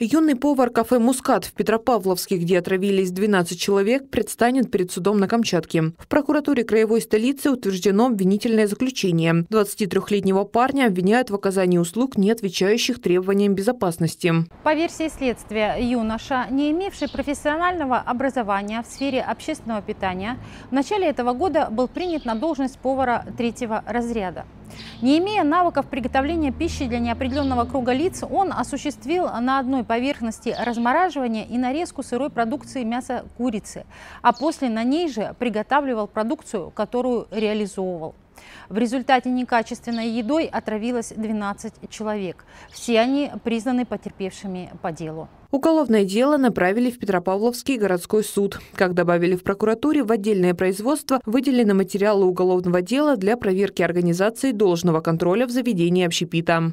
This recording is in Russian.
Юный повар кафе «Мускат» в Петропавловске, где отравились 12 человек, предстанет перед судом на Камчатке. В прокуратуре краевой столицы утверждено обвинительное заключение. 23-летнего парня обвиняют в оказании услуг, не отвечающих требованиям безопасности. По версии следствия, юноша, не имевший профессионального образования в сфере общественного питания, в начале этого года был принят на должность повара третьего разряда. Не имея навыков приготовления пищи для неопределенного круга лиц, он осуществил на одной поверхности размораживание и нарезку сырой продукции мяса курицы, а после на ней же приготавливал продукцию, которую реализовывал. В результате некачественной едой отравилось 12 человек. Все они признаны потерпевшими по делу. Уголовное дело направили в Петропавловский городской суд. Как добавили в прокуратуре, в отдельное производство выделены материалы уголовного дела для проверки организации должного контроля в заведении общепита.